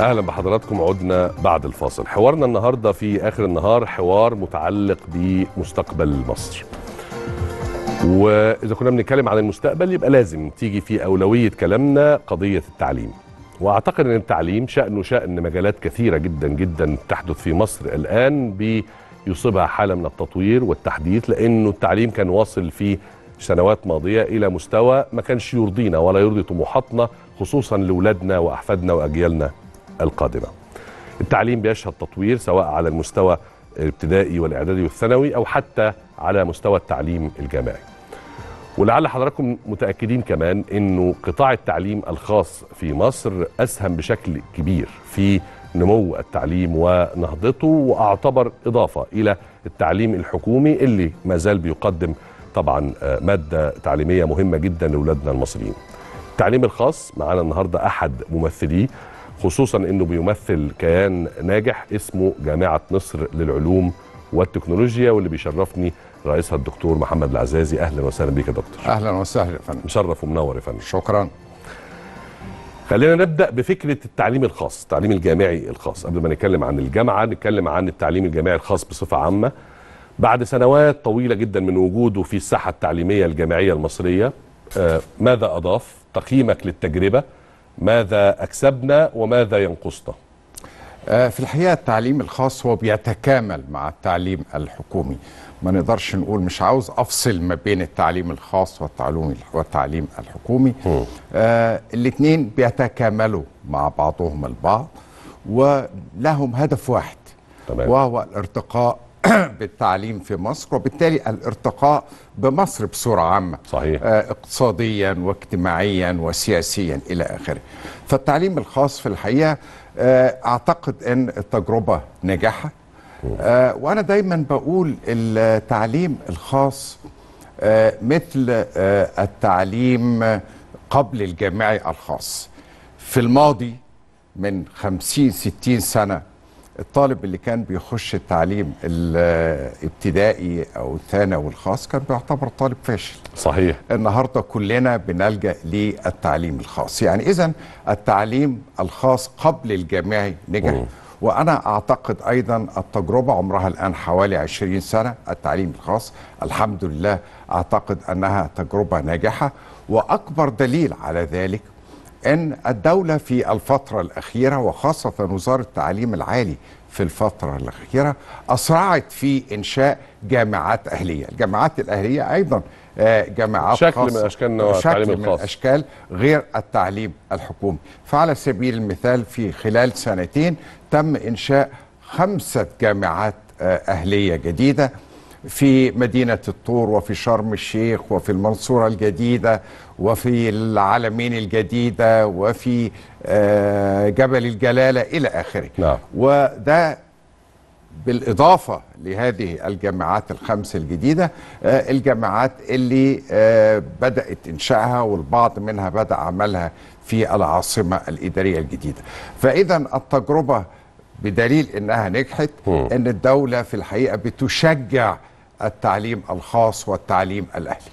اهلا بحضراتكم عدنا بعد الفاصل حوارنا النهارده في اخر النهار حوار متعلق بمستقبل مصر واذا كنا بنتكلم عن المستقبل يبقى لازم تيجي في اولويه كلامنا قضيه التعليم واعتقد ان التعليم شانه شان مجالات كثيره جدا جدا تحدث في مصر الان بيصيبها حاله من التطوير والتحديث لانه التعليم كان واصل في سنوات ماضيه الى مستوى ما كانش يرضينا ولا يرضي طموحاتنا خصوصا لاولادنا واحفادنا واجيالنا القادمة التعليم بيشهد تطوير سواء على المستوى الابتدائي والاعدادي والثانوي او حتى على مستوى التعليم الجامعي. ولعل حضراتكم متاكدين كمان انه قطاع التعليم الخاص في مصر اسهم بشكل كبير في نمو التعليم ونهضته واعتبر اضافه الى التعليم الحكومي اللي ما زال بيقدم طبعا آه، ماده تعليميه مهمه جدا لاولادنا المصريين. التعليم الخاص معانا النهارده احد ممثليه خصوصا انه بيمثل كيان ناجح اسمه جامعه مصر للعلوم والتكنولوجيا واللي بيشرفني رئيسها الدكتور محمد العزازي اهلا وسهلا بيك يا دكتور اهلا وسهلا يا فندم مشرف ومنور يا فندم شكرا خلينا نبدا بفكره التعليم الخاص التعليم الجامعي الخاص قبل ما نتكلم عن الجامعه نتكلم عن التعليم الجامعي الخاص بصفه عامه بعد سنوات طويله جدا من وجوده في الساحه التعليميه الجامعيه المصريه آه، ماذا اضاف تقييمك للتجربه ماذا أكسبنا وماذا ينقصنا آه، في الحقيقة التعليم الخاص هو بيتكامل مع التعليم الحكومي ما نقدرش نقول مش عاوز أفصل ما بين التعليم الخاص والتعليم الحكومي آه الاثنين بيتكاملوا مع بعضهم البعض ولهم هدف واحد طبعا. وهو الارتقاء بالتعليم في مصر وبالتالي الارتقاء بمصر بصورة عامة صحيح. آه، اقتصاديا واجتماعيا وسياسيا إلى آخره فالتعليم الخاص في الحقيقة آه، أعتقد أن التجربة ناجحة آه، وأنا دايما بقول التعليم الخاص مثل التعليم قبل الجامعي الخاص في الماضي من 50 60 سنة الطالب اللي كان بيخش التعليم الابتدائي او الثانوي الخاص كان بيعتبر طالب فاشل صحيح النهارده كلنا بنلجا للتعليم الخاص يعني اذا التعليم الخاص قبل الجامعي نجح مم. وانا اعتقد ايضا التجربه عمرها الان حوالي 20 سنه التعليم الخاص الحمد لله اعتقد انها تجربه ناجحه واكبر دليل على ذلك ان الدوله في الفتره الاخيره وخاصه وزاره التعليم العالي في الفتره الاخيره اسرعت في انشاء جامعات اهليه، الجامعات الاهليه ايضا آه، جامعات شكل خاصة من اشكال شكل من الخاص. اشكال غير التعليم الحكومي، فعلى سبيل المثال في خلال سنتين تم انشاء خمسه جامعات آه، اهليه جديده في مدينة الطور وفي شرم الشيخ وفي المنصورة الجديدة وفي العالمين الجديدة وفي آه، جبل الجلالة إلى آخره نعم. وده بالإضافة لهذه الجامعات الخمس الجديدة آه، الجامعات اللي آه، بدأت إنشائها والبعض منها بدأ عملها في العاصمة الإدارية الجديدة فإذا التجربة بدليل انها نجحت ان الدوله في الحقيقه بتشجع التعليم الخاص والتعليم الاهلي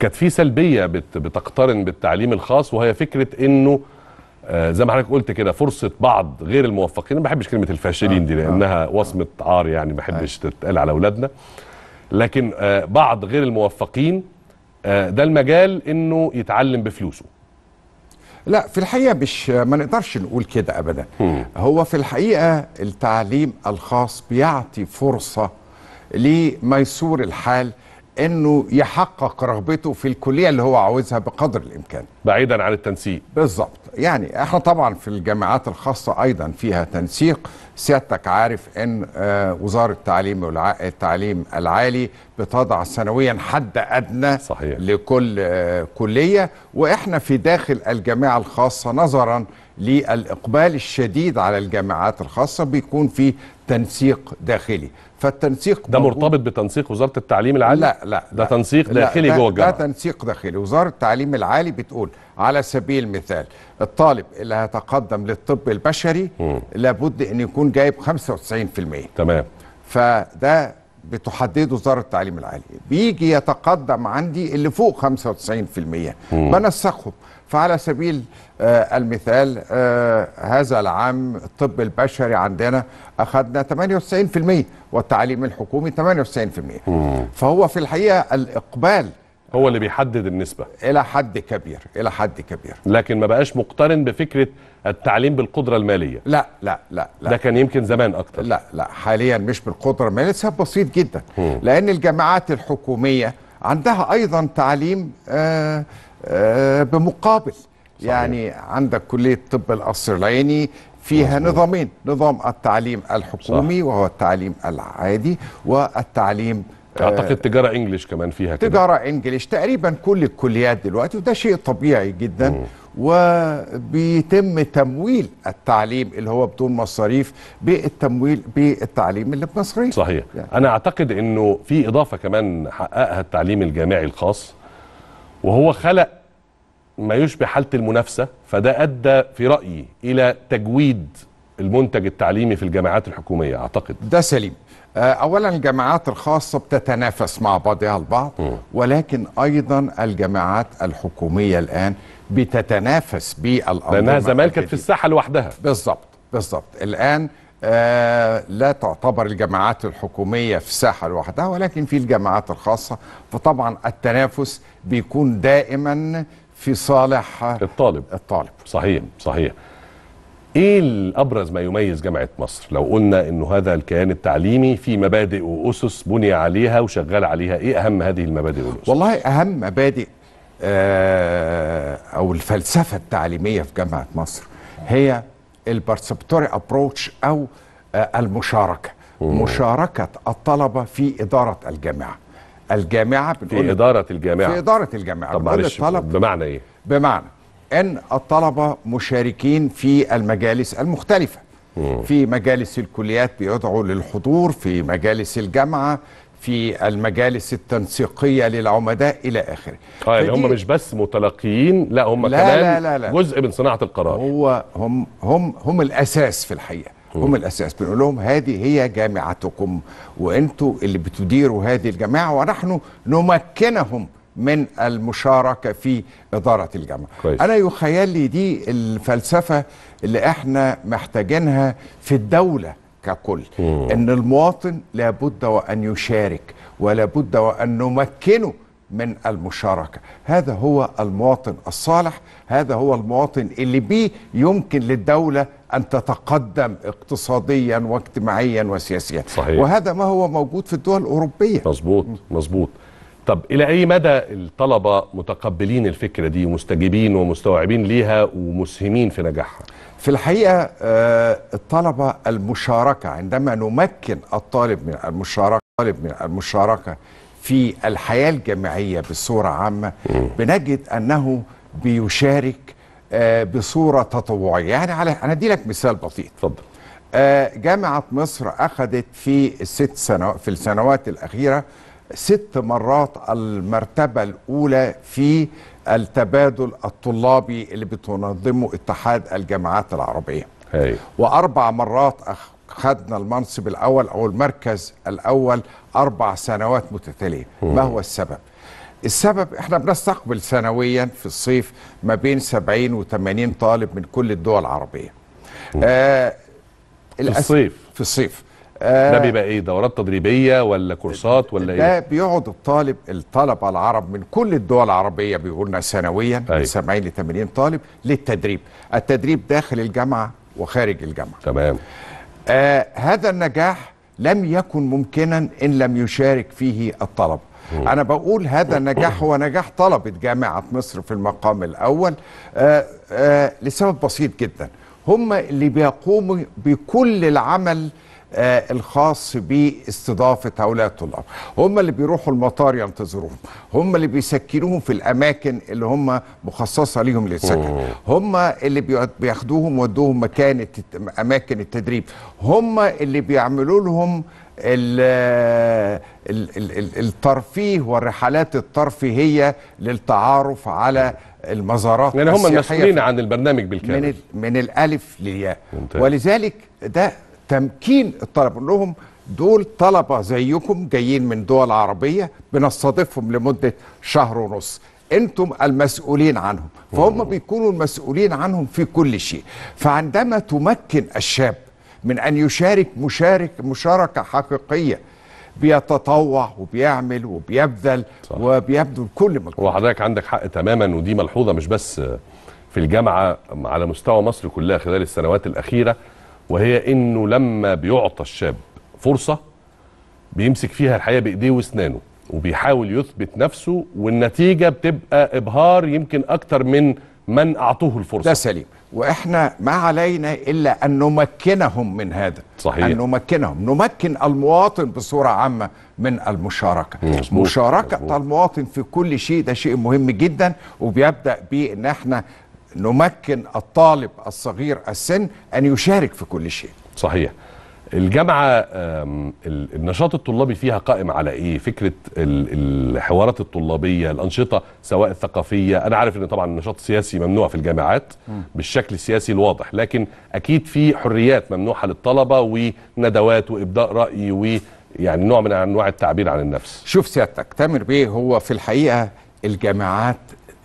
كانت في سلبيه بتقترن بالتعليم الخاص وهي فكره انه أه، زي ما حضرتك قلت كده فرصه بعض غير الموفقين ما بحبش كلمه الفاشلين دي آه، آه. لانها وصمه عار يعني ما بحبش تتقال على اولادنا لكن بعض غير الموفقين ده المجال انه يتعلم بفلوسه لا في الحقيقه مش ما نقدرش نقول كده ابدا مم. هو في الحقيقه التعليم الخاص بيعطي فرصه لميسور الحال انه يحقق رغبته في الكليه اللي هو عاوزها بقدر الامكان بعيدا عن التنسيق بالظبط يعني احنا طبعا في الجامعات الخاصه ايضا فيها تنسيق سيادتك عارف ان آه، وزاره التعليم التعليم العالي بتضع سنويا حد ادنى صحيح. لكل آه، كليه واحنا في داخل الجامعه الخاصه نظرا للاقبال الشديد على الجامعات الخاصه بيكون في تنسيق داخلي فالتنسيق ده مرتبط بتنسيق وزاره التعليم العالي لا لا ده لا تنسيق داخلي جوه الجامعه ده تنسيق داخلي وزاره التعليم العالي بتقول على سبيل المثال الطالب اللي هيتقدم للطب البشري م. لابد ان يكون جايب 95% تمام فده بتحدده وزاره التعليم العالي بيجي يتقدم عندي اللي فوق 95% بنسقهم فعلى سبيل آه المثال آه هذا العام الطب البشري عندنا اخذنا 98% والتعليم الحكومي 98% مم. فهو في الحقيقه الاقبال هو اللي بيحدد النسبه الى حد كبير الى حد كبير لكن ما بقاش مقترن بفكره التعليم بالقدره الماليه لا لا لا, لا. ده كان يمكن زمان اكتر لا لا حاليا مش بالقدره الماليه سبب بسيط جدا م. لان الجامعات الحكوميه عندها ايضا تعليم آآ آه، آآ آه، بمقابل صحيح. يعني عندك كليه طب القصر العيني فيها مزبوط. نظامين نظام التعليم الحكومي صح. وهو التعليم العادي والتعليم اعتقد آه، تجاره انجليش كمان فيها كده. تجاره انجليش تقريبا كل الكليات دلوقتي وده شيء طبيعي جدا مم. وبيتم تمويل التعليم اللي هو بدون مصاريف بالتمويل بالتعليم اللي بمصاريف صحيح يعني. انا اعتقد انه في اضافه كمان حققها التعليم الجامعي الخاص وهو خلق ما يشبه حاله المنافسه فده ادى في رايي الى تجويد المنتج التعليمي في الجامعات الحكوميه اعتقد ده سليم آه، اولا الجامعات الخاصه بتتنافس مع بعضها البعض ولكن ايضا الجامعات الحكوميه الان بتتنافس بالانظمه لانها زمان كانت في الساحه لوحدها بالظبط بالظبط الان آه لا تعتبر الجامعات الحكومية في ساحة لوحدها ولكن في الجامعات الخاصة فطبعا التنافس بيكون دائما في صالح الطالب الطالب صحيح صحيح ايه ابرز ما يميز جامعه مصر لو قلنا انه هذا الكيان التعليمي في مبادئ واسس بني عليها وشغال عليها ايه اهم هذه المبادئ والاسس والله اهم مبادئ آه، او الفلسفه التعليميه في جامعه مصر هي البارتيسيبتوري ابروتش او آه، المشاركه مم. مشاركه الطلبه في اداره الجامعه الجامعه في اداره الجامعه في اداره الجامعه طب معلش بمعنى ايه بمعنى ان الطلبه مشاركين في المجالس المختلفه في مجالس الكليات بيدعوا للحضور في مجالس الجامعه في المجالس التنسيقيه للعمداء الى اخره. اه يعني هم مش بس متلقيين لا هم لا كمان لا لا لا جزء من صناعه القرار. هو هم هم هم الاساس في الحقيقه. هم الاساس بنقول لهم هذه هي جامعتكم وانتوا اللي بتديروا هذه الجامعه ونحن نمكنهم من المشاركه في اداره الجامعه. كويس. انا يخيل لي دي الفلسفه اللي احنا محتاجينها في الدوله ككل مم. ان المواطن لابد وان يشارك ولابد وان نمكنه من المشاركة هذا هو المواطن الصالح هذا هو المواطن اللي بيه يمكن للدولة أن تتقدم اقتصاديا واجتماعيا وسياسيا صحيح. وهذا ما هو موجود في الدول الأوروبية مظبوط مظبوط طب إلى أي مدى الطلبة متقبلين الفكرة دي ومستجيبين ومستوعبين ليها ومسهمين في نجاحها؟ في الحقيقة آه، الطلبة المشاركة عندما نمكن الطالب من المشاركة الطالب من المشاركة في الحياة الجامعية بصورة عامة بنجد أنه بيشارك آه، بصورة تطوعية يعني على أنا اديلك مثال بسيط اتفضل آه، جامعة مصر أخذت في الست سنوات في السنوات الأخيرة ست مرات المرتبة الأولى في التبادل الطلابي اللي بتنظمه اتحاد الجامعات العربية هي. وأربع مرات خدنا المنصب الأول أو المركز الأول أربع سنوات متتالية ما هو السبب؟ السبب احنا بنستقبل سنويا في الصيف ما بين 70 و 80 طالب من كل الدول العربيه. آه في الصيف في الصيف آه ده بيبقى ايه دورات تدريبيه ولا كورسات ولا ده ايه ده بيقعد الطالب الطلبه العرب من كل الدول العربيه بيقولنا سنويا أيوه. من 70 ل 80 طالب للتدريب التدريب داخل الجامعه وخارج الجامعه تمام آه هذا النجاح لم يكن ممكنا ان لم يشارك فيه الطلبه انا بقول هذا النجاح هو نجاح طلبه جامعه مصر في المقام الاول آآ آه، آآ آه، لسبب بسيط جدا هم اللي بيقوموا بكل العمل آه، الخاص باستضافه هؤلاء الطلاب هم اللي بيروحوا المطار ينتظروهم هم اللي بيسكنوهم في الاماكن اللي هم مخصصه ليهم للسكن هم اللي بياخدوهم ودوهم مكان اماكن التدريب هم اللي بيعملوا لهم الترفيه والرحلات الترفيهيه للتعارف على المزارات يعني هم المسؤولين عن البرنامج بالكامل من, من الالف للياء ولذلك ده تمكين الطلبه لهم دول طلبه زيكم جايين من دول عربيه بنستضيفهم لمده شهر ونص انتم المسؤولين عنهم فهم بيكونوا المسؤولين عنهم في كل شيء فعندما تمكن الشاب من ان يشارك مشارك مشاركه حقيقيه بيتطوع وبيعمل وبيبذل صح. وبيبذل كل هو وحضرتك عندك حق تماما ودي ملحوظه مش بس في الجامعه على مستوى مصر كلها خلال السنوات الاخيره وهي انه لما بيعطى الشاب فرصه بيمسك فيها الحقيقه بايديه واسنانه وبيحاول يثبت نفسه والنتيجه بتبقى ابهار يمكن اكتر من من اعطوه الفرصه ده سليم واحنا ما علينا الا ان نمكنهم من هذا صحيح ان نمكنهم نمكن المواطن بصوره عامه من المشاركه مزبوط. مشاركه مزبوط. المواطن في كل شيء ده شيء مهم جدا وبيبدا بان احنا نمكن الطالب الصغير السن أن يشارك في كل شيء صحيح الجامعة النشاط الطلابي فيها قائم على ايه فكرة الحوارات الطلابية الانشطة سواء الثقافية انا عارف ان طبعا النشاط السياسي ممنوع في الجامعات بالشكل السياسي الواضح لكن اكيد في حريات ممنوحة للطلبة وندوات وابداء رأي ويعني نوع من انواع التعبير عن النفس شوف سيادتك تامر بيه هو في الحقيقة الجامعات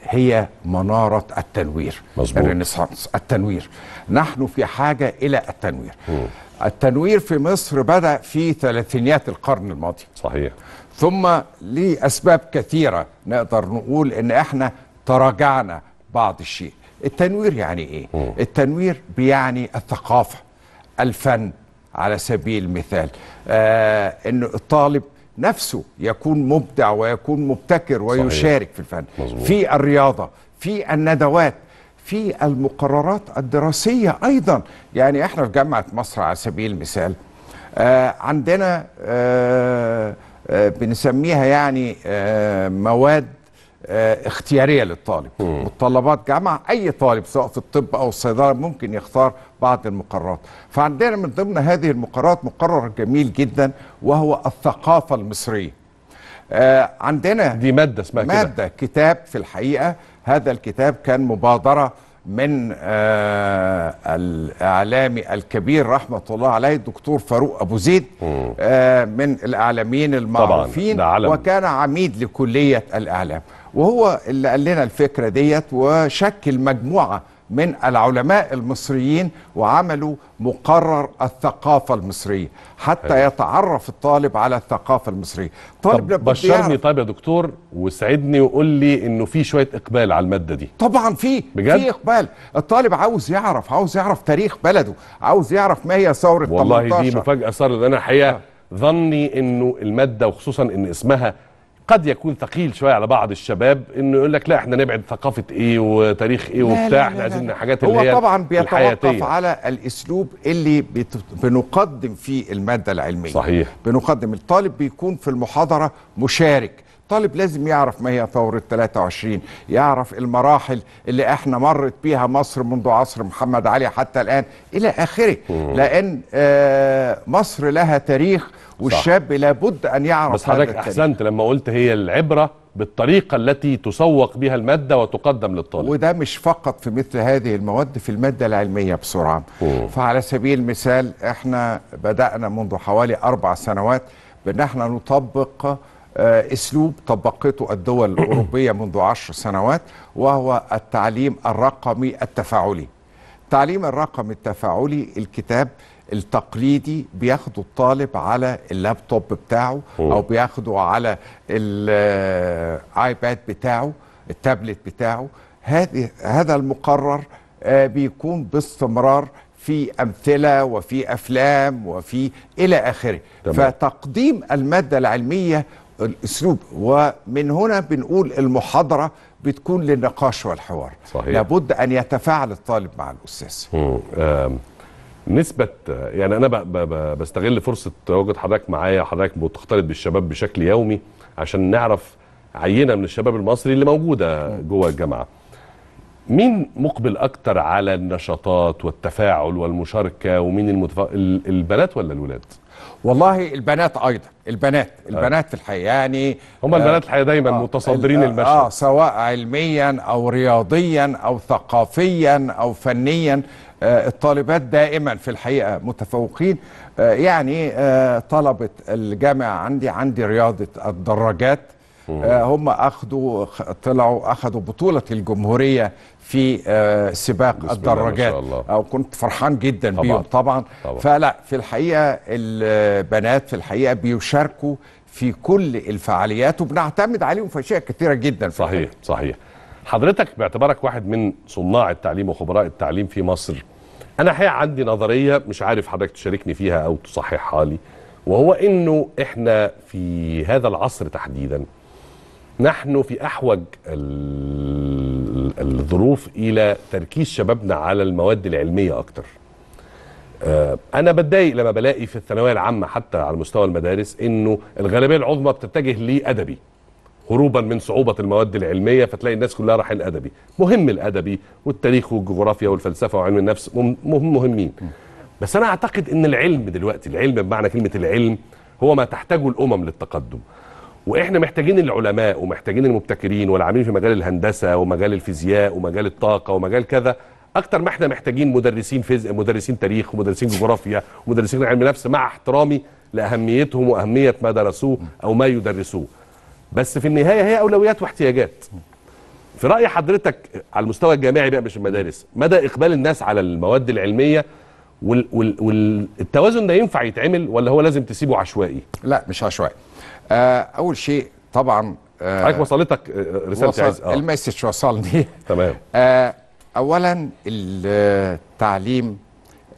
هي منارة التنوير مظبوط. الرينيسانس التنوير نحن في حاجة إلى التنوير م. التنوير في مصر بدأ في ثلاثينيات القرن الماضي صحيح ثم لأسباب كثيرة نقدر نقول إن إحنا تراجعنا بعض الشيء التنوير يعني إيه؟ م. التنوير بيعني الثقافة الفن على سبيل المثال آه إن الطالب نفسه يكون مبدع ويكون مبتكر ويشارك صحيح. في الفن مزبوط. في الرياضة في الندوات في المقررات الدراسية أيضا يعني احنا في جامعة مصر على سبيل المثال آه عندنا آه آه بنسميها يعني آه مواد آه، اختياريه للطالب متطلبات جامعه اي طالب سواء في الطب او الصيدله ممكن يختار بعض المقررات فعندنا من ضمن هذه المقررات مقرر جميل جدا وهو الثقافه المصريه آه، عندنا دي ماده اسمها كده ماده كتاب في الحقيقه هذا الكتاب كان مبادره من آه الاعلامي الكبير رحمه الله عليه الدكتور فاروق ابو زيد آه من الاعلاميين المعروفين طبعا وكان عميد لكليه الاعلام وهو اللي قال لنا الفكرة ديت وشكل مجموعة من العلماء المصريين وعملوا مقرر الثقافة المصرية حتى هي. يتعرف الطالب على الثقافة المصرية طالب طب بشرني طيب يا دكتور وسعدني وقول لي انه في شوية اقبال على المادة دي طبعا في في اقبال الطالب عاوز يعرف عاوز يعرف تاريخ بلده عاوز يعرف ما هي ثورة 18 والله دي مفاجأة صارت انا حقيقة آه. ظني انه المادة وخصوصا ان اسمها قد يكون ثقيل شويه على بعض الشباب انه يقول لك لا احنا نبعد ثقافه ايه وتاريخ ايه وبتاع احنا عايزين حاجات اللي هي هو طبعا بيتوقف على الاسلوب اللي بنقدم فيه الماده العلميه صحيح بنقدم الطالب بيكون في المحاضره مشارك طالب لازم يعرف ما هي ثورة 23 يعرف المراحل اللي احنا مرت بيها مصر منذ عصر محمد علي حتى الآن إلى آخره لأن آه، مصر لها تاريخ والشاب لابد أن يعرف بس حضرتك أحسنت لما قلت هي العبرة بالطريقة التي تسوق بها المادة وتقدم للطالب وده مش فقط في مثل هذه المواد في المادة العلمية بسرعة فعلى سبيل المثال احنا بدأنا منذ حوالي أربع سنوات بأن احنا نطبق آه، اسلوب طبقته الدول الاوروبيه منذ عشر سنوات وهو التعليم الرقمي التفاعلي. التعليم الرقمي التفاعلي الكتاب التقليدي بياخده الطالب على اللابتوب بتاعه او بياخده على الايباد بتاعه التابلت بتاعه هذه هذا المقرر آه، بيكون باستمرار في امثله وفي افلام وفي الى اخره تمام. فتقديم الماده العلميه الاسلوب ومن هنا بنقول المحاضره بتكون للنقاش والحوار صحيح. لابد ان يتفاعل الطالب مع الاستاذ نسبة يعني أنا بستغل فرصة تواجد حضرتك معايا حضرتك بتختلط بالشباب بشكل يومي عشان نعرف عينة من الشباب المصري اللي موجودة جوه الجامعة مين مقبل أكتر على النشاطات والتفاعل والمشاركة ومين المتف... البنات ولا الولاد؟ والله البنات ايضا البنات البنات في الحقيقه يعني هم البنات آه، الحقيقه دايما آه متصدرين آه، المشهد اه سواء علميا او رياضيا او ثقافيا او فنيا آه الطالبات دائما في الحقيقه متفوقين آه يعني آه طلبه الجامعه عندي عندي رياضه الدراجات آه، هم اخذوا طلعوا اخذوا بطوله الجمهوريه في آه، سباق الدراجات او كنت فرحان جدا طبعًا بيهم طبعا, طبعا فلا في الحقيقه البنات في الحقيقه بيشاركوا في كل الفعاليات وبنعتمد عليهم في اشياء كثيره جدا في صحيح الحقيقة. صحيح حضرتك باعتبارك واحد من صناع التعليم وخبراء التعليم في مصر انا الحقيقه عندي نظريه مش عارف حضرتك تشاركني فيها او تصححها لي وهو انه احنا في هذا العصر تحديدا نحن في احوج الظروف الى تركيز شبابنا على المواد العلميه اكتر آه، انا بتضايق لما بلاقي في الثانويه العامه حتى على مستوى المدارس انه الغالبيه العظمى بتتجه لادبي هروبا من صعوبه المواد العلميه فتلاقي الناس كلها رايحه الادبي مهم الادبي والتاريخ والجغرافيا والفلسفه وعلم النفس مهم مهمين بس انا اعتقد ان العلم دلوقتي العلم بمعنى كلمه العلم هو ما تحتاجه الامم للتقدم واحنا محتاجين العلماء ومحتاجين المبتكرين والعاملين في مجال الهندسه ومجال الفيزياء ومجال الطاقه ومجال كذا اكتر ما احنا محتاجين مدرسين فيزياء مدرسين تاريخ ومدرسين جغرافيا ومدرسين علم نفس مع احترامي لاهميتهم واهميه ما درسوه او ما يدرسوه بس في النهايه هي اولويات واحتياجات في راي حضرتك على المستوى الجامعي بقى مش المدارس مدى اقبال الناس على المواد العلميه والتوازن ده ينفع يتعمل ولا هو لازم تسيبه عشوائي؟ لا مش عشوائي. آه اول شيء طبعا آه، حضرتك وصلتك آه، رساله وصل عز آه. المسج وصلني تمام آه اولا التعليم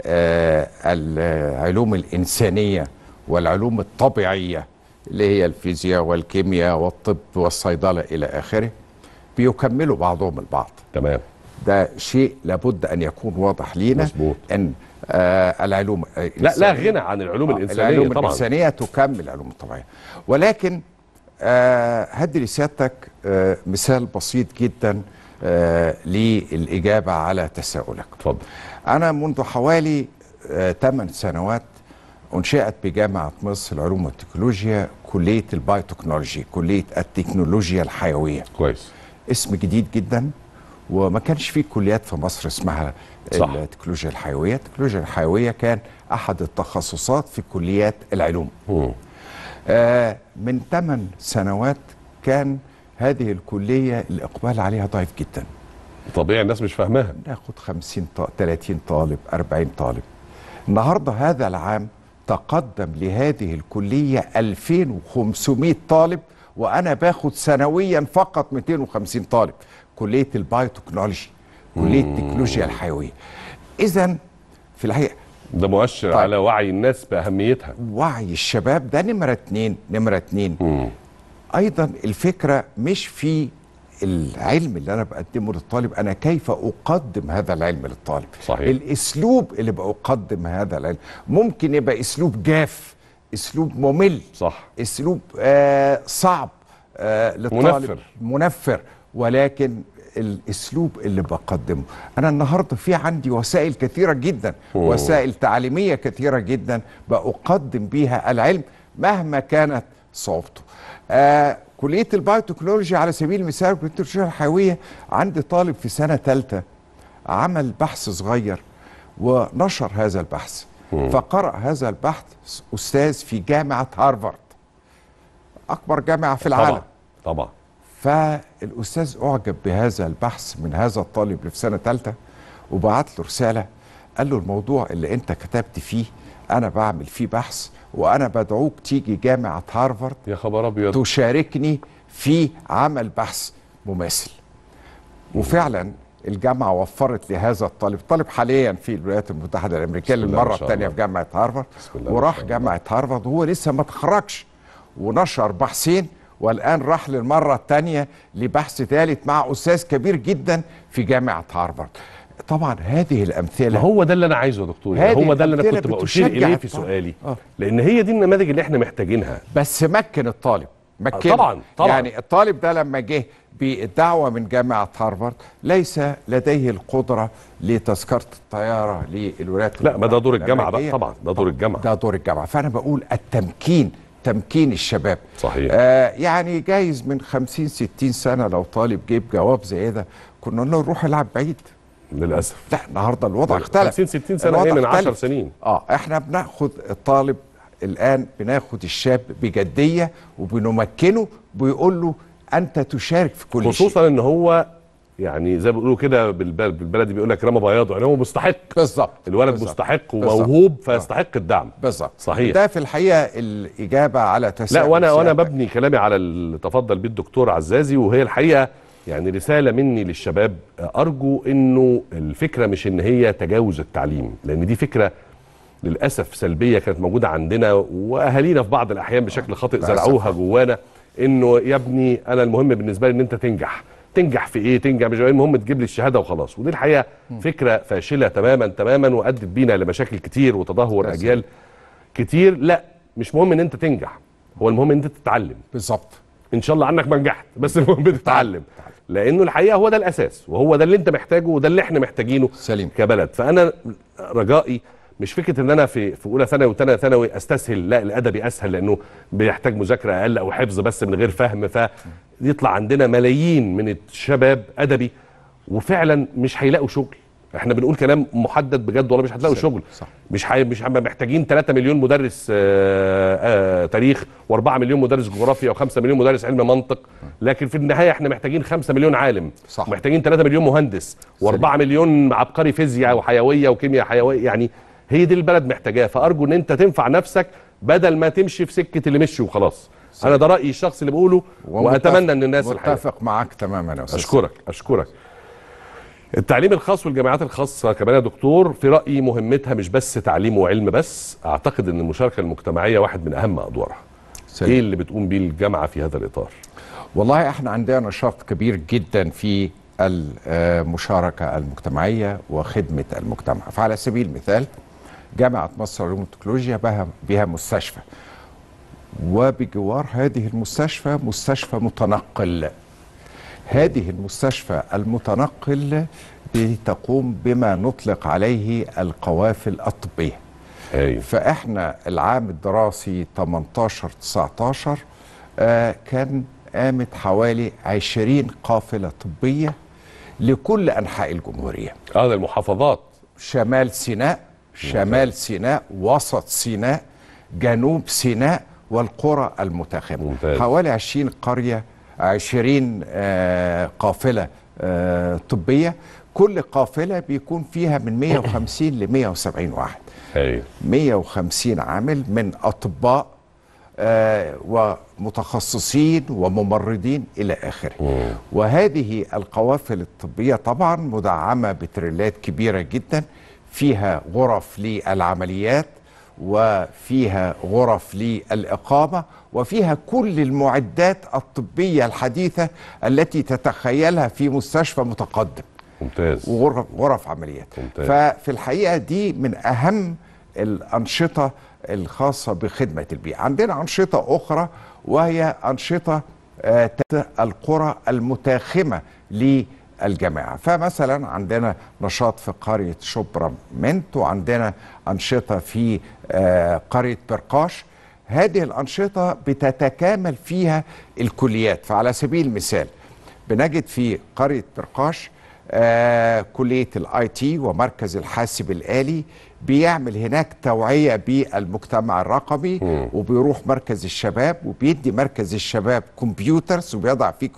آه العلوم الانسانيه والعلوم الطبيعيه اللي هي الفيزياء والكيمياء والطب والصيدله الى اخره بيكملوا بعضهم البعض تمام ده شيء لابد ان يكون واضح لينا مزبوط. ان آه العلوم لا لا غنى عن العلوم آه، الانسانيه العلوم طبعا الانسانيه تكمل العلوم الطبيعيه ولكن آه هدي لسيادتك آه مثال بسيط جدا آه للاجابه على تساؤلك اتفضل انا منذ حوالي آه 8 سنوات انشئت بجامعه مصر العلوم والتكنولوجيا كليه البايوتكنولوجي كليه التكنولوجيا الحيويه كويس اسم جديد جدا وما كانش في كليات في مصر اسمها صح. التكنولوجيا الحيويه التكنولوجيا الحيويه كان احد التخصصات في كليات العلوم آه من ثمان سنوات كان هذه الكليه الاقبال عليها ضعيف جدا طبيعي الناس مش فاهماها ناخد 50 30 طالب 40 طالب النهارده هذا العام تقدم لهذه الكليه 2500 طالب وانا باخد سنويا فقط 250 طالب كليه البايوتكنولوجي كليه التكنولوجيا الحيويه اذا في الحقيقه ده مؤشر طيب. على وعي الناس باهميتها وعي الشباب ده نمره اتنين نمره اتنين مم. ايضا الفكره مش في العلم اللي انا بقدمه للطالب انا كيف اقدم هذا العلم للطالب صحيح. الاسلوب اللي بقدم هذا العلم ممكن يبقى اسلوب جاف اسلوب ممل صح اسلوب آه صعب آه للطالب منفر منفر ولكن الاسلوب اللي بقدمه انا النهارده في عندي وسائل كثيره جدا أوه. وسائل تعليميه كثيره جدا بقدم بيها العلم مهما كانت صعوبته آه كليه البايوتكنولوجي على سبيل المثال كليه الشرح الحيويه عندي طالب في سنه ثالثه عمل بحث صغير ونشر هذا البحث أوه. فقرأ هذا البحث أستاذ في جامعة هارفارد أكبر جامعة في العالم طبعا, طبعا. فالاستاذ اعجب بهذا البحث من هذا الطالب اللي في سنه ثالثه وبعت له رساله قال له الموضوع اللي انت كتبت فيه انا بعمل فيه بحث وانا بدعوك تيجي جامعه هارفارد يا خبر ابيض تشاركني في عمل بحث مماثل وفعلا الجامعه وفرت لهذا الطالب طالب حاليا في الولايات المتحده الامريكيه للمره الثانيه في جامعه هارفارد وراح جامعه هارفارد وهو لسه ما تخرجش ونشر بحثين والآن راح للمرة الثانية لبحث ثالث مع أستاذ كبير جدا في جامعة هارفارد طبعا هذه الامثله هو ده اللي انا عايزه يا دكتور يعني هو ده اللي انا كنت بشير اليه في سؤالي آه. لان هي دي النماذج اللي احنا محتاجينها بس مكن الطالب مكن آه طبعا طبعا يعني الطالب ده لما جه بالدعوه من جامعه هارفارد ليس لديه القدره لتذكره الطياره للولايات لا ما ده دور الجامعه بقى طبعا ده دور الجامعه ده دور الجامعه فانا بقول التمكين تمكين الشباب صحيح آه يعني جايز من 50 60 سنه لو طالب جيب جواب زي ده كنا نقول له روح العب بعيد للاسف لا النهارده الوضع اختلف 50 60 سنه هي من 10 سنين اه احنا بناخد الطالب الان بناخد الشاب بجديه وبنمكنه بيقول له انت تشارك في كل خصوصاً شيء خصوصا ان هو يعني زي ما بيقولوا كده بالبلدي بيقول لك رمى بياض هو مستحق بالظبط الولد بالزبط. مستحق وموهوب آه. فيستحق الدعم بالظبط صحيح ده في الحقيقه الاجابه على تساؤل لا وانا وانا ببني كلامي على اللي تفضل بيه الدكتور عزازي وهي الحقيقه يعني رساله مني للشباب ارجو انه الفكره مش ان هي تجاوز التعليم لان دي فكره للاسف سلبيه كانت موجوده عندنا واهالينا في بعض الاحيان بشكل خاطئ آه. زرعوها جوانا انه يا ابني انا المهم بالنسبه لي ان انت تنجح تنجح في ايه تنجح مش إيه. المهم تجيب لي الشهاده وخلاص ودي الحقيقه فكره فاشله تماما تماما وادت بينا لمشاكل كتير وتدهور اجيال كتير لا مش مهم ان انت تنجح هو المهم ان انت تتعلم بالظبط ان شاء الله عنك ما نجحت بس المهم بتتعلم لانه الحقيقه هو ده الاساس وهو ده اللي انت محتاجه وده اللي احنا محتاجينه سليم كبلد فانا رجائي مش فكره ان انا في في اولى ثانوي وثانيه ثانوي استسهل لا الادبي اسهل لانه بيحتاج مذاكره اقل او حفظ بس من غير فهم فيطلع عندنا ملايين من الشباب ادبي وفعلا مش هيلاقوا شغل احنا بنقول كلام محدد بجد والله مش هتلاقوا شغل صح. مش حي... مش محتاجين 3 مليون مدرس آآ آه، آآ آه، تاريخ و4 مليون مدرس جغرافيا و5 مليون مدرس علم منطق لكن في النهايه احنا محتاجين 5 مليون عالم صح. محتاجين 3 مليون مهندس و4 مليون عبقري فيزياء وحيويه وكيمياء حيويه يعني هي دي البلد محتاجاها فارجو ان انت تنفع نفسك بدل ما تمشي في سكه اللي مشي وخلاص صحيح. انا ده رايي الشخصي اللي بقوله واتمنى ان الناس الحقيقه متفق معاك تماما يا استاذ اشكرك اشكرك التعليم الخاص والجامعات الخاصة كمان يا دكتور في رأيي مهمتها مش بس تعليم وعلم بس أعتقد أن المشاركة المجتمعية واحد من أهم أدوارها سلام. إيه اللي بتقوم بيه الجامعة في هذا الإطار؟ والله احنا عندنا نشاط كبير جدا في المشاركة المجتمعية وخدمة المجتمع فعلى سبيل المثال جامعه مصر والتكنولوجيا بها مستشفى وبجوار هذه المستشفى مستشفى متنقل هذه المستشفى المتنقل بتقوم بما نطلق عليه القوافل الطبيه أيوة. فاحنا العام الدراسي 18 19 آه، كان قامت حوالي 20 قافله طبيه لكل انحاء الجمهوريه اه المحافظات شمال سيناء شمال سيناء وسط سيناء جنوب سيناء والقرى المتاخمة ممتاز. حوالي 20 قرية 20 آه، قافلة آه، طبية كل قافلة بيكون فيها من 150 ل 170 واحد أيوه. 150 عامل من أطباء آه، ومتخصصين وممرضين إلى آخره وهذه القوافل الطبية طبعا مدعمة بتريلات كبيرة جدا فيها غرف للعمليات وفيها غرف للإقامة وفيها كل المعدات الطبية الحديثة التي تتخيلها في مستشفى متقدم ممتاز وغرف عمليات ممتاز. ففي الحقيقة دي من أهم الأنشطة الخاصة بخدمة البيئة عندنا أنشطة أخرى وهي أنشطة آه، القرى المتاخمة للبيئة الجماعة فمثلا عندنا نشاط في قرية شبرا منت وعندنا أنشطة في آه، قرية برقاش هذه الأنشطة بتتكامل فيها الكليات فعلى سبيل المثال بنجد في قرية برقاش آه، كليه الاي تي ومركز الحاسب الالي بيعمل هناك توعيه بالمجتمع الرقمي م. وبيروح مركز الشباب وبيدي مركز الشباب كمبيوترز وبيضع فيه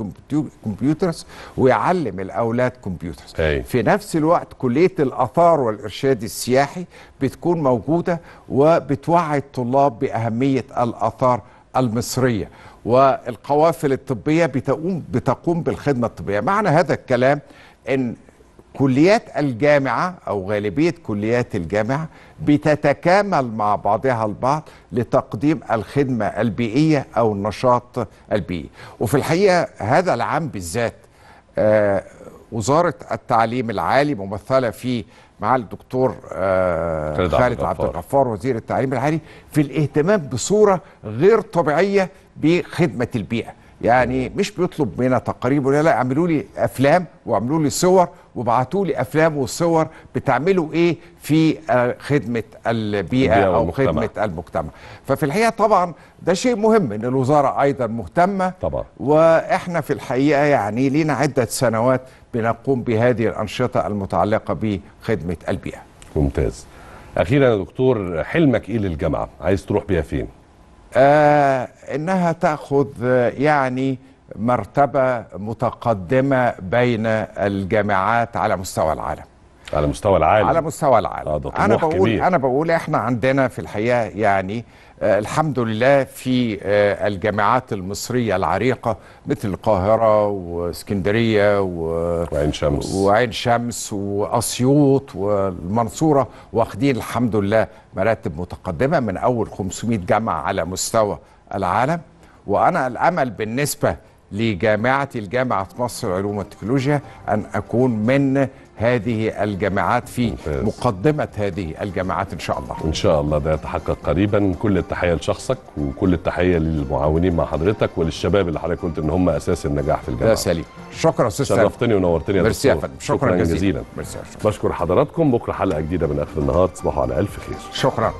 كمبيوترز ويعلم الاولاد كمبيوترز أي. في نفس الوقت كليه الاثار والارشاد السياحي بتكون موجوده وبتوعي الطلاب باهميه الاثار المصريه والقوافل الطبيه بتقوم بتقوم بالخدمه الطبيه معنى هذا الكلام ان كليات الجامعه او غالبيه كليات الجامعه بتتكامل مع بعضها البعض لتقديم الخدمه البيئيه او النشاط البيئي وفي الحقيقه هذا العام بالذات آه وزاره التعليم العالي ممثله في معالي الدكتور آه خالد عبد الغفار وزير التعليم العالي في الاهتمام بصوره غير طبيعيه بخدمه البيئه يعني مش بيطلب منا تقارير ولا لا اعملوا لي افلام واعملوا لي صور وابعتوا لي افلام وصور بتعملوا ايه في آه، خدمه البيئه او المجتمع. خدمه المجتمع ففي الحقيقه طبعا ده شيء مهم ان الوزاره ايضا مهتمه طبعا واحنا في الحقيقه يعني لينا عده سنوات بنقوم بهذه الانشطه المتعلقه بخدمه البيئه ممتاز اخيرا يا دكتور حلمك ايه للجامعه عايز تروح بيها فين آه، انها تاخذ آه، يعني مرتبه متقدمه بين الجامعات على مستوى العالم على مستوى العالم على مستوى العالم آه انا بقول كبير. انا بقول احنا عندنا في الحقيقه يعني آه الحمد لله في آه الجامعات المصريه العريقه مثل القاهره واسكندريه و... وعين شمس وعين شمس واسيوط والمنصوره واخدين الحمد لله مراتب متقدمه من اول 500 جامعه على مستوى العالم وانا الامل بالنسبه لجامعة الجامعة في مصر العلوم والتكنولوجيا أن أكون من هذه الجامعات في ممتاز. مقدمة هذه الجامعات إن شاء الله إن شاء الله ده يتحقق قريبا كل التحية لشخصك وكل التحية للمعاونين مع حضرتك وللشباب اللي حضرتك قلت إن هم أساس النجاح في الجامعة ده سليم شكرا أستاذ شرفتني ونورتني يا ميرسي شكرا, شكرا جزيلا, جزيلا. بشكر حضراتكم بكرة حلقة جديدة من آخر النهار تصبحوا على ألف خير شكرا